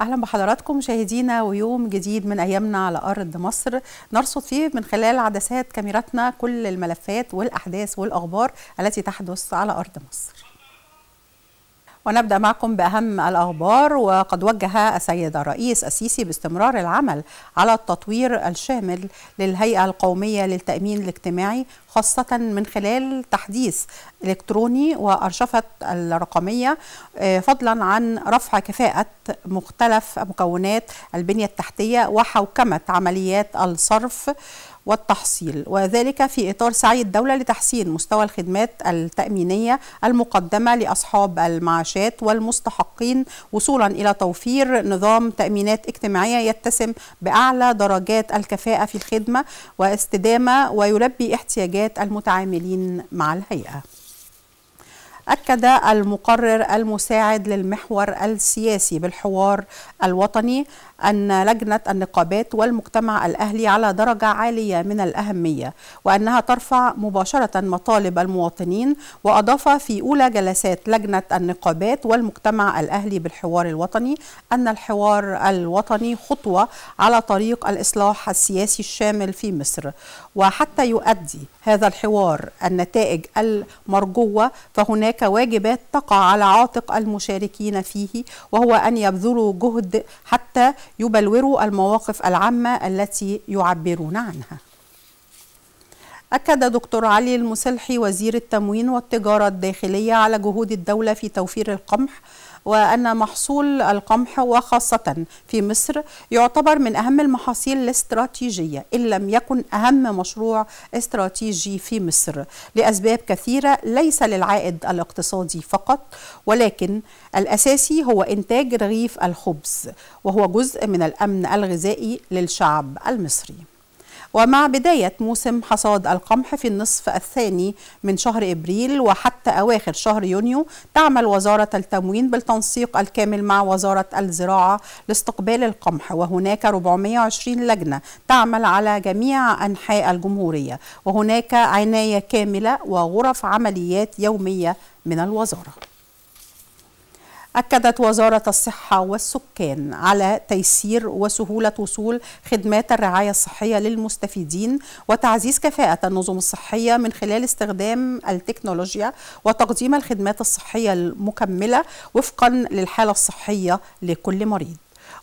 اهلا بحضراتكم مشاهدينا ويوم جديد من ايامنا على ارض مصر نرصد فيه من خلال عدسات كاميراتنا كل الملفات والاحداث والاخبار التي تحدث على ارض مصر ونبدأ معكم بأهم الأخبار وقد وجه السيد الرئيس السيسي باستمرار العمل على التطوير الشامل للهيئة القومية للتأمين الاجتماعي خاصة من خلال تحديث إلكتروني وأرشفة الرقمية آه، فضلا عن رفع كفاءة مختلف مكونات البنية التحتية وحوكمة عمليات الصرف والتحصيل وذلك في إطار سعي الدولة لتحسين مستوى الخدمات التأمينية المقدمة لأصحاب المعاشات والمستحقين وصولا إلى توفير نظام تأمينات اجتماعية يتسم بأعلى درجات الكفاءة في الخدمة واستدامة ويلبي احتياجات المتعاملين مع الهيئة أكد المقرر المساعد للمحور السياسي بالحوار الوطني أن لجنة النقابات والمجتمع الأهلي على درجة عالية من الأهمية وأنها ترفع مباشرة مطالب المواطنين وأضاف في أولى جلسات لجنة النقابات والمجتمع الأهلي بالحوار الوطني أن الحوار الوطني خطوة على طريق الإصلاح السياسي الشامل في مصر وحتى يؤدي هذا الحوار النتائج المرجوة فهناك هناك واجبات تقع على عاتق المشاركين فيه وهو أن يبذلوا جهد حتى يبلوروا المواقف العامة التي يعبرون عنها أكد دكتور علي المسلحي وزير التموين والتجارة الداخلية على جهود الدولة في توفير القمح وأن محصول القمح وخاصة في مصر يعتبر من أهم المحاصيل الاستراتيجية إن لم يكن أهم مشروع استراتيجي في مصر لأسباب كثيرة ليس للعائد الاقتصادي فقط ولكن الأساسي هو إنتاج رغيف الخبز وهو جزء من الأمن الغذائي للشعب المصري ومع بداية موسم حصاد القمح في النصف الثاني من شهر إبريل وحتى أواخر شهر يونيو تعمل وزارة التموين بالتنسيق الكامل مع وزارة الزراعة لاستقبال القمح وهناك 420 لجنة تعمل على جميع أنحاء الجمهورية وهناك عناية كاملة وغرف عمليات يومية من الوزارة أكدت وزارة الصحة والسكان على تيسير وسهولة وصول خدمات الرعاية الصحية للمستفيدين وتعزيز كفاءة النظم الصحية من خلال استخدام التكنولوجيا وتقديم الخدمات الصحية المكملة وفقا للحالة الصحية لكل مريض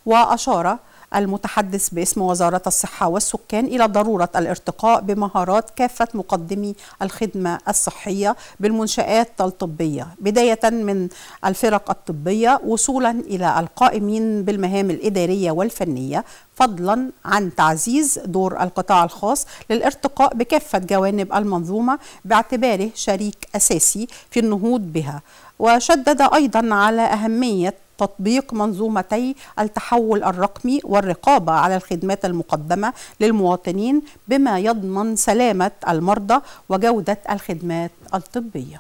وأشار المتحدث باسم وزارة الصحة والسكان إلى ضرورة الارتقاء بمهارات كافة مقدمي الخدمة الصحية بالمنشآت الطبية بداية من الفرق الطبية وصولا إلى القائمين بالمهام الإدارية والفنية فضلا عن تعزيز دور القطاع الخاص للارتقاء بكافة جوانب المنظومة باعتباره شريك أساسي في النهوض بها وشدد أيضا على أهمية تطبيق منظومتي التحول الرقمي والرقابة على الخدمات المقدمة للمواطنين بما يضمن سلامة المرضى وجودة الخدمات الطبية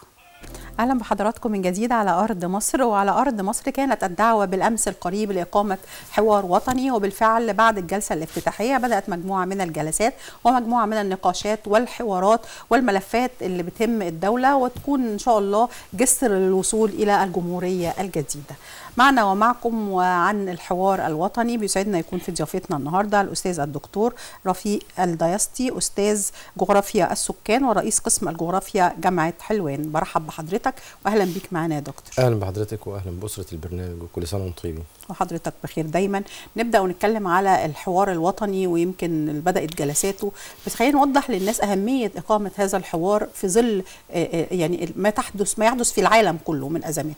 اهلا بحضراتكم من جديد على ارض مصر وعلى ارض مصر كانت الدعوه بالامس القريب لاقامه حوار وطني وبالفعل بعد الجلسه الافتتاحيه بدات مجموعه من الجلسات ومجموعه من النقاشات والحوارات والملفات اللي بتهم الدوله وتكون ان شاء الله جسر للوصول الى الجمهوريه الجديده. معنا ومعكم وعن الحوار الوطني بيسعدنا يكون في ضيافتنا النهارده الاستاذ الدكتور رفيق الدياستي استاذ جغرافيا السكان ورئيس قسم الجغرافيا جامعه حلوان برحب بحضرتك حضرتك واهلا بيك معانا يا دكتور اهلا بحضرتك واهلا باسره البرنامج وكل سنه وانتم طيبين وحضرتك بخير دايما نبدا ونتكلم على الحوار الوطني ويمكن بدات جلساته بس خلينا نوضح للناس اهميه اقامه هذا الحوار في ظل آه، آه، يعني ما تحدث ما يحدث في العالم كله من ازمات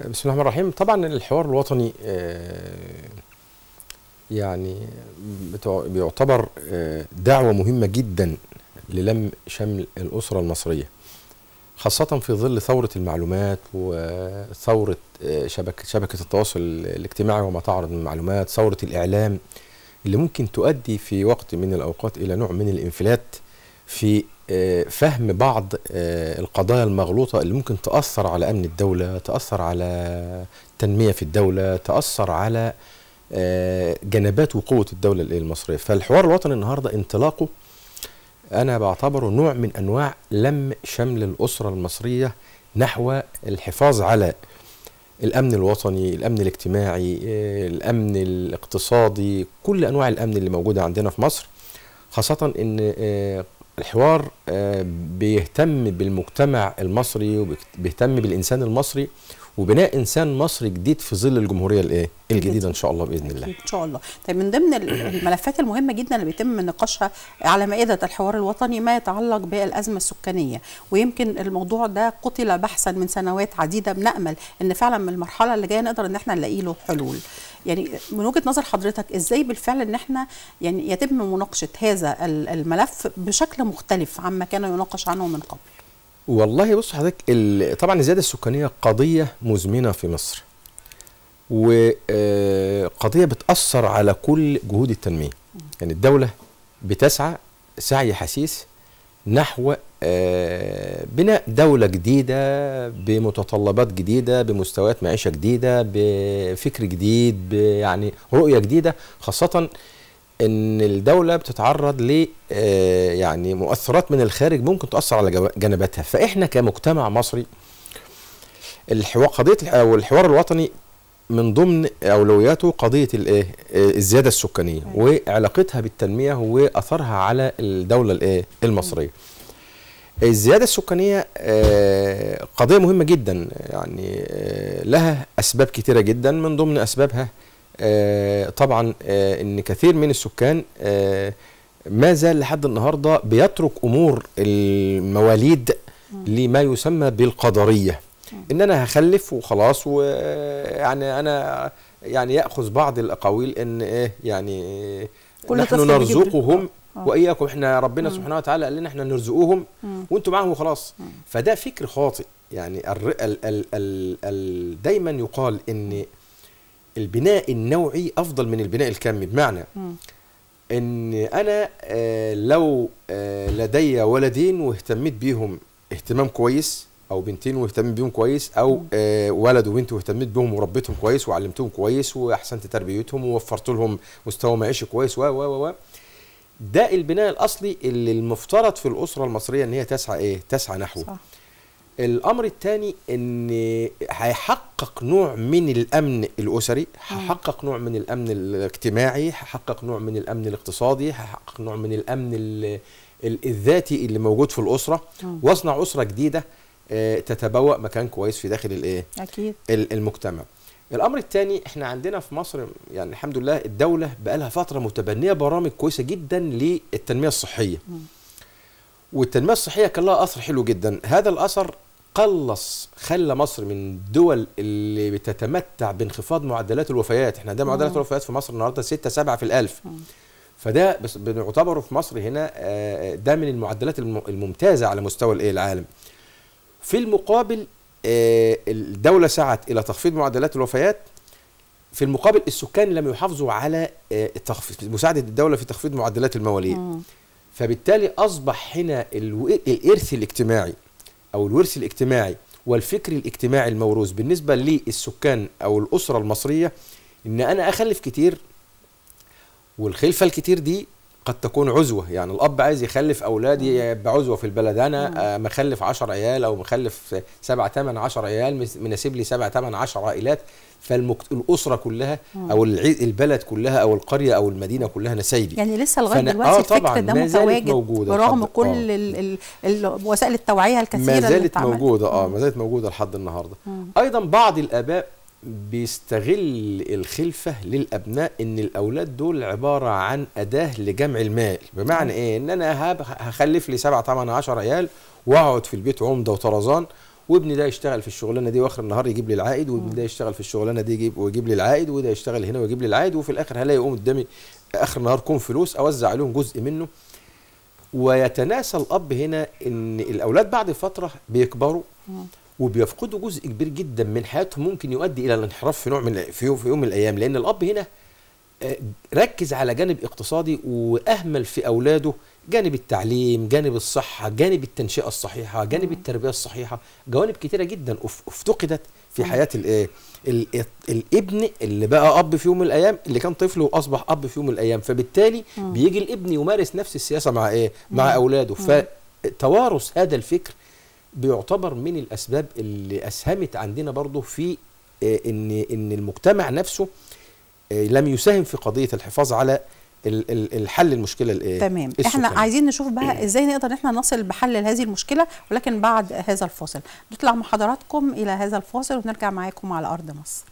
بسم الله الرحمن الرحيم طبعا الحوار الوطني آه، يعني بيعتبر دعوه مهمه جدا للم شمل الاسره المصريه خاصة في ظل ثورة المعلومات وثورة آه، شبكة, شبكة التواصل الاجتماعي وما تعرض من معلومات ثورة الإعلام اللي ممكن تؤدي في وقت من الأوقات إلى نوع من الانفلات في آه، فهم بعض آه، القضايا المغلوطة اللي ممكن تأثر على أمن الدولة تأثر على تنمية في الدولة تأثر على جنبات وقوة الدولة المصرية فالحوار الوطني النهاردة انطلاقه انا بعتبره نوع من انواع لم شمل الاسره المصريه نحو الحفاظ على الامن الوطني الامن الاجتماعي الامن الاقتصادي كل انواع الامن اللي موجوده عندنا في مصر خاصه ان آه، الحوار آه، بيهتم بالمجتمع المصري وبيهتم بالانسان المصري وبناء انسان مصري جديد في ظل الجمهوريه الايه الجديده ان شاء الله باذن الله ان شاء الله طيب من ضمن الملفات المهمه جدا اللي بيتم نقاشها على مائده الحوار الوطني ما يتعلق بالازمه السكانيه ويمكن الموضوع ده قتل بحثا من سنوات عديده بنامل ان فعلا من المرحله اللي جايه نقدر ان احنا نلاقي له حلول يعني من وجهه نظر حضرتك ازاي بالفعل ان احنا يعني يتم مناقشه هذا الملف بشكل مختلف عما كان يناقش عنه من قبل والله بص حضرتك طبعا الزياده السكانيه قضيه مزمنه في مصر وقضيه آه، بتاثر على كل جهود التنميه يعني الدوله بتسعى سعي حثيث نحو آه، بناء دوله جديده بمتطلبات جديده بمستويات معيشه جديده بفكر جديد يعني رؤيه جديده خاصه ان الدوله بتتعرض ل آه، يعني مؤثرات من الخارج ممكن تاثر على جنباتها فاحنا كمجتمع مصري الحوار قضيه او الحوار الوطني من ضمن اولوياته قضيه الايه آه، الزياده السكانيه وعلاقتها بالتنميه واثرها على الدوله الايه المصريه الزياده السكانيه آه، قضيه مهمه جدا يعني لها اسباب كتيره جدا من ضمن اسبابها آه، طبعا آه، ان كثير من السكان آه، ما زال لحد النهارده بيترك امور المواليد لما يسمى بالقدريه ان انا هخلف وخلاص ويعني انا يعني ياخذ بعض الاقاويل ان ايه يعني كل نحن نرزقهم واياكم احنا ربنا سبحانه وتعالى قال لنا احنا نرزقهم وانتم معاهم وخلاص فده فكر خاطئ يعني ال ال ال ال دايما يقال ان البناء النوعي افضل من البناء الكمي بمعنى م. ان انا آه، لو آه، لدي ولدين واهتميت بيهم اهتمام كويس او بنتين واهتميت بيهم كويس او آه، ولد وبنت واهتميت بيهم وربيتهم كويس وعلمتهم كويس واحسنت تربيتهم ووفرت لهم مستوى معيشي كويس و و و ده البناء الاصلي اللي المفترض في الاسره المصريه ان هي تسعى ايه تسعى نحوه صح. الامر الثاني ان هيحقق نوع من الامن الاسري هيحقق نوع من الامن الاجتماعي هيحقق نوع من الامن الاقتصادي هيحقق نوع من الامن الذاتي اللي موجود في الاسره واصنع اسره جديده آه، تتبوأ مكان كويس في داخل الايه اكيد المجتمع الامر الثاني احنا عندنا في مصر يعني الحمد لله الدوله بقى لها فتره متبنيه برامج كويسه جدا للتنميه الصحيه م. والتنميه الصحيه كان لها اثر حلو جدا هذا الاثر قلص خلى مصر من الدول اللي بتتمتع بانخفاض معدلات الوفيات احنا ده معدلات الوفيات في مصر النهارده 6 7 في الالف فده بس بنعتبره في مصر هنا آه، آه، ده من المعدلات الممتازه على مستوى العالم في المقابل آه، الدوله سعت الى تخفيض معدلات الوفيات في المقابل السكان لم يحافظوا على مساعده الدوله في تخفيض معدلات المواليد مم. فبالتالي اصبح هنا الارث الاجتماعي او الورث الاجتماعي والفكر الاجتماعي الموروث بالنسبه للسكان او الاسره المصريه ان انا اخلف كتير والخلفه الكتير دي قد تكون عزوة يعني الأب عايز يخلف أولادي بعزوة في البلد أنا آه، مخلف 10 عيال أو مخلف 7 8 عشر عيال مناسب لي 7 8 عشر عائلات فالأسرة كلها أو البلد كلها أو القرية أو المدينة كلها نسايبي يعني لسه لغاية دلوقتي آه الفكر ده متواجد برغم كل آه. وسائل التوعية الكثيرة ما زالت موجودة آه ما زالت موجودة لحد النهاردة مم. أيضا بعض الآباء بيستغل الخلفة للأبناء إن الأولاد دول عبارة عن أداة لجمع المال بمعنى إيه إن أنا هخلف لي سبعة ثمان عشر عيال وأقعد في البيت عمدة وطرزان وابني ده يشتغل في الشغلانه دي واخر النهار يجيب لي العائد وابني ده يشتغل في الشغلانه دي يجيب ويجيب لي العائد وده يشتغل هنا ويجيب لي العائد وفي الاخر هلاقي يقوم قدامي اخر النهار كون فلوس اوزع عليهم جزء منه ويتناسى الاب هنا ان الاولاد بعد فتره بيكبروا وبيفقدوا جزء كبير جدا من حياتهم ممكن يؤدي الى الانحراف في نوع من في يوم, من الايام لان الاب هنا آه، ركز على جانب اقتصادي واهمل في اولاده جانب التعليم جانب الصحه جانب التنشئه الصحيحه جانب التربيه الصحيحه جوانب كثيره جدا افتقدت في حياه الايه الابن اللي بقى اب في يوم من الايام اللي كان طفل واصبح اب في يوم من الايام فبالتالي بيجي الابن يمارس نفس السياسه مع ايه مع اولاده فتوارث هذا الفكر بيعتبر من الاسباب اللي اسهمت عندنا برضه في آه، ان ان المجتمع نفسه آه، لم يساهم في قضيه الحفاظ على الحل المشكله الايه تمام احنا عايزين نشوف بقى ازاي نقدر ان احنا نصل بحل لهذه المشكله ولكن بعد هذا الفاصل نطلع محاضراتكم الى هذا الفاصل ونرجع معاكم على ارض مصر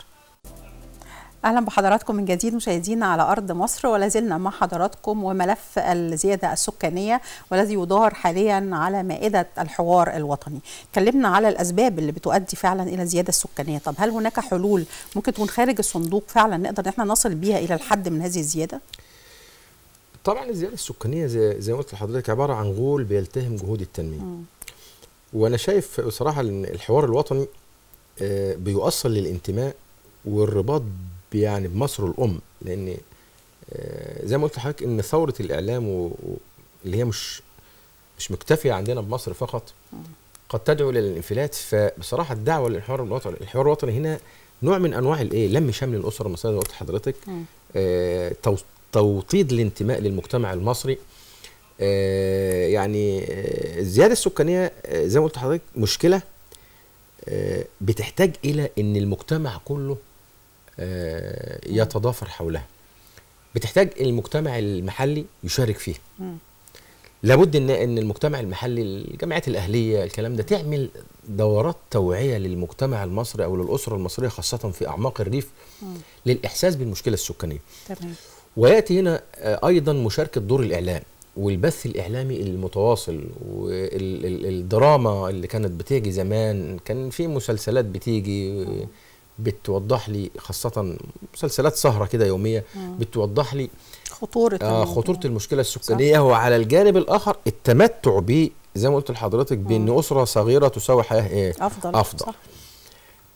اهلا بحضراتكم من جديد مشاهدينا على ارض مصر ولا زلنا مع حضراتكم وملف الزياده السكانيه والذي يدار حاليا على مائده الحوار الوطني. اتكلمنا على الاسباب اللي بتؤدي فعلا الى الزياده السكانيه، طب هل هناك حلول ممكن تكون خارج الصندوق فعلا نقدر احنا نصل بيها الى الحد من هذه الزياده؟ طبعا الزياده السكانيه زي, زي ما قلت لحضرتك عباره عن غول بيلتهم جهود التنميه. م. وانا شايف بصراحه ان الحوار الوطني آه، بيؤصل للانتماء والرباط يعني بمصر الام لان آه، زي ما قلت لحضرتك ان ثوره الاعلام و... اللي هي مش مش مكتفيه عندنا بمصر فقط قد تدعو الى الانفلات فبصراحه الدعوه للحوار الوطني الحوار الوطني هنا نوع من انواع الايه لم شمل الاسره المصريه زي ما قلت لحضرتك آه توطيد الانتماء للمجتمع المصري آه يعني آه، الزياده السكانيه آه، زي ما قلت لحضرتك مشكله آه بتحتاج الى ان المجتمع كله آه، يتضافر حولها بتحتاج المجتمع المحلي يشارك فيها لابد ان ان المجتمع المحلي الجامعات الاهليه الكلام ده تعمل دورات توعيه للمجتمع المصري او للاسره المصريه خاصه في اعماق الريف مم. للاحساس بالمشكله السكانيه تمام وياتي هنا آه، ايضا مشاركه دور الاعلام والبث الاعلامي المتواصل والدراما اللي كانت بتيجي زمان كان في مسلسلات بتيجي مم. بتوضح لي خاصه مسلسلات سهره كده يوميه بتوضح لي خطوره آه خطوره المشكله السكانيه صح. وعلى الجانب الاخر التمتع ب زي ما قلت لحضرتك بان اسره صغيره تساوي حياه ايه افضل افضل صح.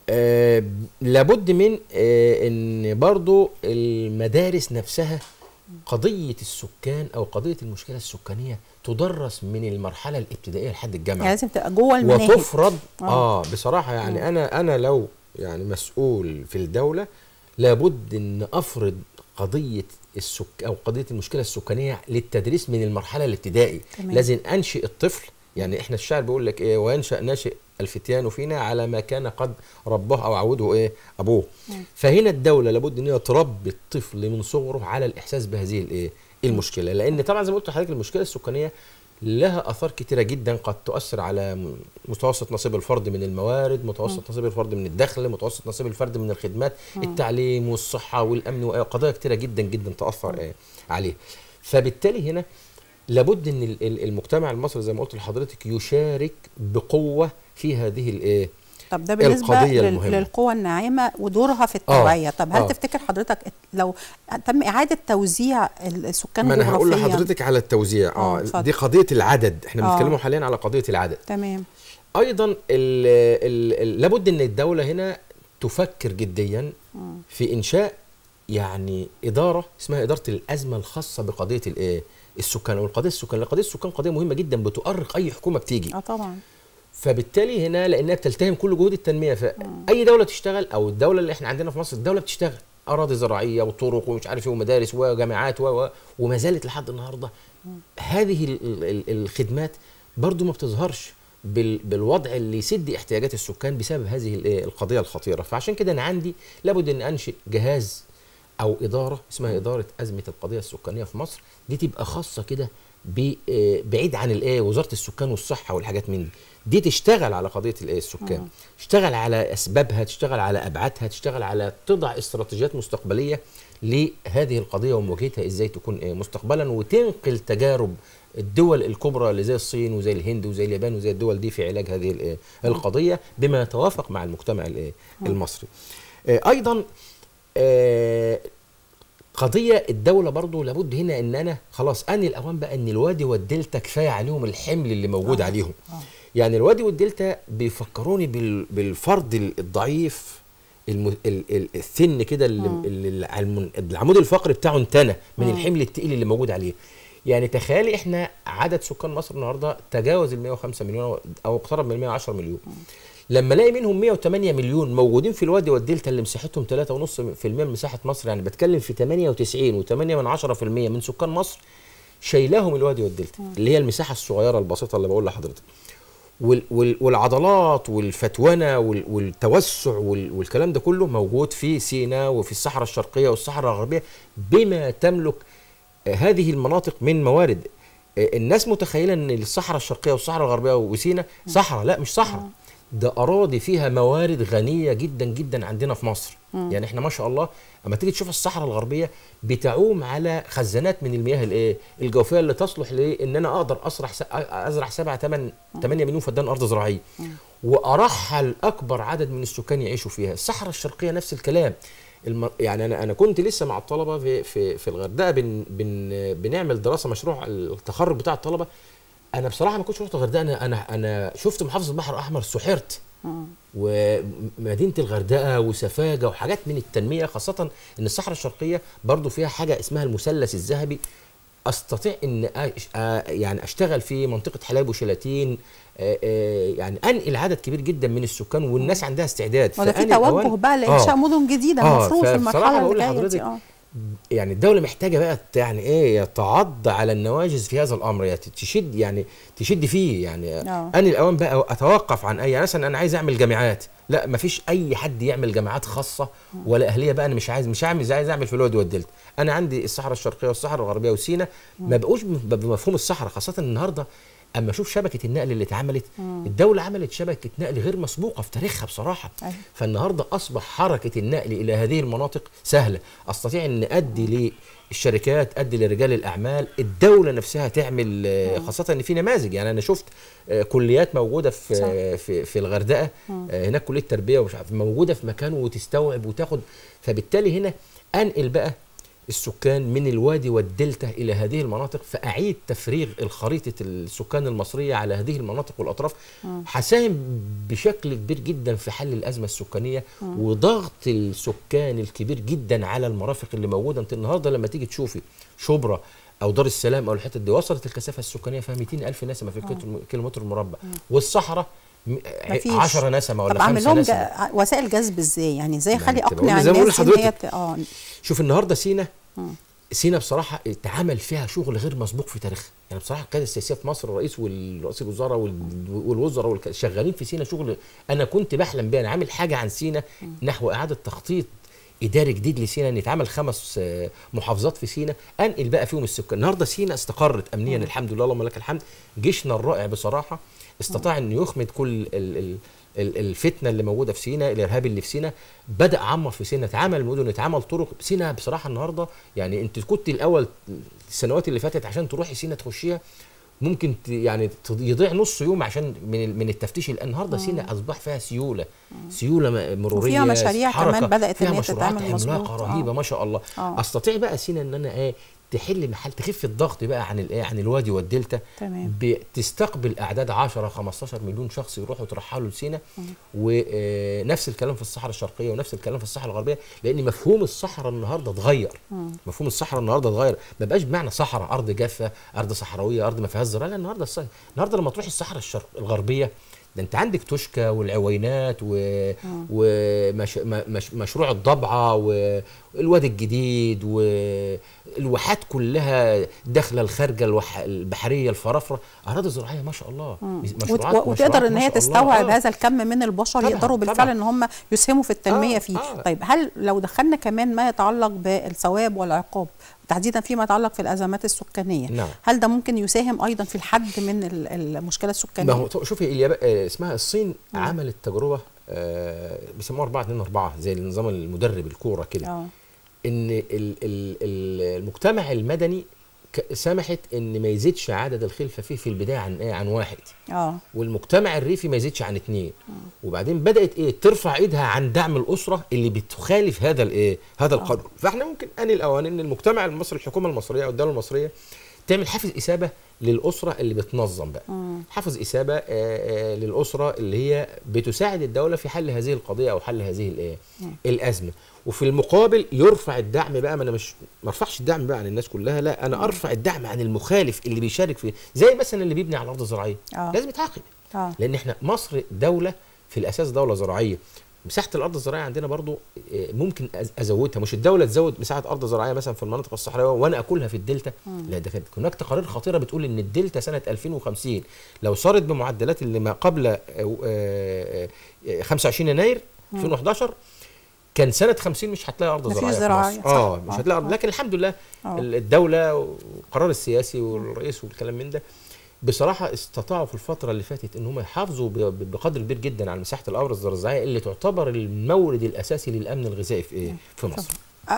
آه لابد من آه ان برضو المدارس نفسها قضيه السكان او قضيه المشكله السكانيه تدرس من المرحله الابتدائيه لحد الجامعه يعني لازم تبقى جوه المناهج وتفرض آه. اه بصراحه يعني مم. انا انا لو يعني مسؤول في الدوله لابد ان افرض قضيه السك او قضيه المشكله السكانيه للتدريس من المرحله الابتدائي تمام. لازم انشئ الطفل يعني احنا الشاعر بيقول لك ايه وينشا ناشئ الفتيان فينا على ما كان قد ربه او عوده ايه ابوه مم. نعم. فهنا الدوله لابد ان هي تربي الطفل من صغره على الاحساس بهذه الايه المشكله لان طبعا زي ما قلت لحضرتك المشكله السكانيه لها اثار كتيره جدا قد تؤثر على متوسط نصيب الفرد من الموارد متوسط م. نصيب الفرد من الدخل متوسط نصيب الفرد من الخدمات م. التعليم والصحه والامن وقضايا كتيره جدا جدا تاثر آه، عليه فبالتالي هنا لابد ان المجتمع المصري زي ما قلت لحضرتك يشارك بقوه في هذه الايه طب ده بالنسبه للقوى الناعمه ودورها في التوعيه آه. طب هل آه. تفتكر حضرتك لو تم اعاده توزيع السكان ما انا هقول لحضرتك على التوزيع اه, آه. دي قضيه العدد احنا آه. بنتكلموا حاليا على قضيه العدد تمام ايضا الـ الـ الـ لابد ان الدوله هنا تفكر جديا في انشاء يعني اداره اسمها اداره الازمه الخاصه بقضيه الايه السكان والقضيه السكان قضيه السكان قضيه مهمه جدا بتؤرق اي حكومه بتيجي اه طبعا فبالتالي هنا لانها بتلتهم كل جهود التنميه فاي دوله تشتغل او الدوله اللي احنا عندنا في مصر الدوله بتشتغل اراضي زراعيه وطرق ومش عارف ايه ومدارس وجامعات و وما زالت لحد النهارده هذه الخدمات برضو ما بتظهرش بالوضع اللي يسد احتياجات السكان بسبب هذه القضيه الخطيره فعشان كده انا عندي لابد ان انشئ جهاز او اداره اسمها اداره ازمه القضيه السكانيه في مصر دي تبقى خاصه كده آه بعيد عن الايه وزاره السكان والصحه والحاجات من دي دي تشتغل على قضيه السكان تشتغل على اسبابها تشتغل على ابعادها تشتغل على تضع استراتيجيات مستقبليه لهذه القضيه ومواجهتها ازاي تكون ايه، مستقبلا وتنقل تجارب الدول الكبرى اللي زي الصين وزي الهند وزي اليابان وزي الدول دي في علاج هذه القضيه بما يتوافق مع المجتمع ايه، المصري آه، ايضا آه، قضية الدولة برضو لابد هنا ان انا خلاص اني الاوان بقى ان الوادي والدلتا كفاية عليهم الحمل اللي موجود آه، عليهم آه. يعني الوادي والدلتا بيفكروني بالفرد الضعيف الم... ال... ال... الثن كده اللي... العمود الفقري بتاعه انتنى من مم. الحمل التقيل اللي موجود عليه يعني تخيلي احنا عدد سكان مصر النهارده تجاوز ال 105 مليون او اقترب من 110 مليون مم. لما الاقي منهم 108 مليون موجودين في الوادي والدلتا اللي مساحتهم 3.5% من مساحه مصر يعني بتكلم في 98 و8 من 10% من سكان مصر شايلاهم الوادي والدلتا اللي هي المساحه الصغيره البسيطه اللي بقول لحضرتك والعضلات والفتونه والتوسع والكلام ده كله موجود في سيناء وفي الصحراء الشرقيه والصحراء الغربيه بما تملك آه، هذه المناطق من موارد آه، الناس متخيله ان الصحراء الشرقيه والصحراء الغربيه وسيناء صحراء لا مش صحراء آه. ده اراضي فيها موارد غنيه جدا جدا عندنا في مصر مم. يعني احنا ما شاء الله اما تيجي تشوف الصحراء الغربيه بتعوم على خزانات من المياه الايه الجوفيه اللي تصلح لان انا اقدر اسرح ازرع 7 8 8 مليون فدان ارض زراعيه وارحل اكبر عدد من السكان يعيشوا فيها الصحراء الشرقيه نفس الكلام الم... يعني انا انا كنت لسه مع الطلبه في في, في الغردقه بن... بن... بنعمل دراسه مشروع التخرج بتاع الطلبه انا بصراحه ما كنتش رحت الغردقه انا انا انا شفت محافظه البحر الاحمر سحرت ومدينه الغردقه وسفاجه وحاجات من التنميه خاصه ان الصحراء الشرقيه برضو فيها حاجه اسمها المثلث الذهبي استطيع ان أش... يعني اشتغل في منطقه حلايب وشلاتين آه، آه، يعني انقل عدد كبير جدا من السكان والناس عندها استعداد وده في توجه بقى لانشاء آه مدن جديده آه المفروض في المرحله اللي جايه يعني الدوله محتاجه بقى يعني ايه تعض على النواجذ في هذا الامر يعني تشد يعني تشد فيه يعني أوه. انا الاوان بقى اتوقف عن اي يعني مثلا انا عايز اعمل جامعات لا مفيش اي حد يعمل جامعات خاصه ولا اهليه بقى انا مش عايز مش عايز عايز اعمل في الوادي والدلتا انا عندي الصحراء الشرقيه والصحراء الغربيه وسينا ما بقوش بمفهوم الصحراء خاصه النهارده اما اشوف شبكه النقل اللي اتعملت الدوله عملت شبكه نقل غير مسبوقه في تاريخها بصراحه أيه. فالنهارده اصبح حركه النقل الى هذه المناطق سهله استطيع ان ادي الشركات قد لرجال الأعمال الدولة نفسها تعمل آه، خاصة إن في نماذج يعني أنا شفت آه، كليات موجودة في صح. في, في الغردقة آه، هناك كلية تربية ومش عارف موجودة في مكان وتستوعب وتاخد فبالتالي هنا أنقل بقى السكان من الوادي والدلتا الى هذه المناطق فاعيد تفريغ الخريطه السكان المصريه على هذه المناطق والاطراف هساهم بشكل كبير جدا في حل الازمه السكانيه وضغط السكان الكبير جدا على المرافق اللي موجوده انت النهارده لما تيجي تشوفي شبرا او دار السلام او الحتت دي وصلت الكثافه السكانيه فيها 200000 نسمه في الكيلومتر المربع والصحراء 10 نسمه ولا 5 نسمه جا... لهم وسائل جذب ازاي يعني ازاي يعني اخلي اقنع الناس ان هي اه شوف النهارده سينا آه. سينا بصراحه اتعمل فيها شغل غير مسبوق في تاريخها يعني بصراحه القياده السياسيه في مصر الرئيس والرئيس الوزراء والوزراء شغالين في سينا شغل انا كنت بحلم بيه انا عامل حاجه عن سينا آه. نحو اعاده تخطيط اداري جديد لسينا ان يتعمل خمس آه، محافظات في سينا انقل بقى فيهم السكان النهارده سينا استقرت امنيا الحمد لله اللهم لك الحمد جيشنا الرائع بصراحه استطاع انه يخمد كل ال ال الفتنه اللي موجوده في سينا الارهاب اللي في سينا بدا عمر في سينا اتعمل مدن اتعمل طرق سينا بصراحه النهارده يعني انت كنت الاول السنوات اللي فاتت عشان تروحي سينا تخشيها ممكن يعني يضيع نص يوم عشان من من التفتيش النهارده سينا آه. اصبح فيها سيوله آه. سيوله مروريه فيها مشاريع كمان بدات ان تتعمل مشروعات عملاقه رهيبه آه. ما شاء الله أوه. استطيع بقى سينا ان انا ايه تحل محل تخف الضغط بقى عن الايه عن الوادي والدلتا تمام بتستقبل اعداد 10 15 مليون شخص يروحوا يترحلوا لسينا ونفس آه، الكلام في الصحراء الشرقيه ونفس الكلام في الصحراء الغربيه لان مفهوم الصحراء النهارده اتغير مفهوم الصحراء النهارده اتغير ما بقاش بمعنى صحراء ارض جافه ارض صحراويه ارض ما فيهاش زراعه لا النهارده الصحراء النهارده لما تروح الصحراء الشرق الغربيه ده انت عندك توشكا والعوينات و... ومشروع آه. ومش الضبعه والوادي الجديد والواحات كلها داخله الخارجه الوح... البحريه الفرافره اراضي زراعيه ما شاء الله آه. مشروعات وتقدر ان هي تستوعب آه. هذا الكم من البشر طبعًا يقدروا بالفعل ان هم يسهموا في التنميه آه فيه آه. طيب هل لو دخلنا كمان ما يتعلق بالثواب والعقاب تحديدا فيما يتعلق في الازمات السكانيه نعم. هل ده ممكن يساهم ايضا في الحد من المشكله السكانيه ما هو شوفي اليابان آه، اسمها الصين نعم. عملت تجربه آه، بيسموها 4 2 4 زي النظام المدرب الكوره كده اه. ان ال ال المجتمع المدني سمحت ان ما يزيدش عدد الخلفه فيه في البدايه عن ايه عن واحد اه والمجتمع الريفي ما يزيدش عن اثنين آه. وبعدين بدات ايه ترفع ايدها عن دعم الاسره اللي بتخالف هذا الايه هذا آه. القانون فاحنا ممكن ان الاوان ان المجتمع المصري الحكومه المصريه او الدوله المصريه تعمل حافز اثابه للاسره اللي بتنظم بقى مم. حافظ اسابه آه، آه، للاسره اللي هي بتساعد الدوله في حل هذه القضيه او حل هذه الايه الازمه وفي المقابل يرفع الدعم بقى ما انا مش ما ارفعش الدعم بقى عن الناس كلها لا انا ارفع الدعم عن المخالف اللي بيشارك في زي مثلا اللي بيبني على الارض الزراعيه آه. لازم يتعاقب لان احنا مصر دوله في الاساس دوله زراعيه مساحه الارض الزراعيه عندنا برضو آه، ممكن ازودها مش الدوله تزود مساحه ارض زراعيه مثلا في المناطق الصحراويه وانا اكلها في الدلتا لا ده هناك تقارير خطيره بتقول ان الدلتا سنه 2050 لو صارت بمعدلات اللي ما قبل 25 آه، آه، يناير 2011 كان سنه 50 مش هتلاقي ارض زراعيه زراعيه اه مش هتلاقي ارض لكن الحمد لله أوه. الدوله والقرار السياسي والرئيس والكلام من ده بصراحه استطاعوا في الفتره اللي فاتت ان هم يحافظوا بقدر كبير جدا على مساحه الارض الزراعيه اللي تعتبر المورد الاساسي للامن الغذائي في إيه؟ مصر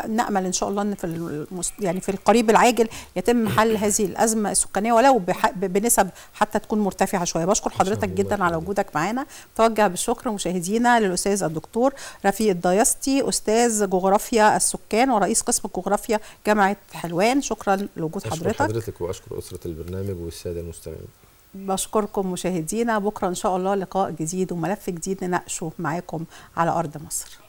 نامل ان شاء الله ان في المست... يعني في القريب العاجل يتم حل هذه الازمه السكانيه ولو بح... بنسب حتى تكون مرتفعه شويه بشكر حضرتك جدا على وجودك معانا توجه بالشكر مشاهدينا للاستاذ الدكتور رفيق الدياستي استاذ جغرافيا السكان ورئيس قسم الجغرافيا جامعه حلوان شكرا لوجود أشكر حضرتك حضرتك واشكر اسره البرنامج والساده المستمعين بشكركم مشاهدينا بكره ان شاء الله لقاء جديد وملف جديد نناقشه معاكم على ارض مصر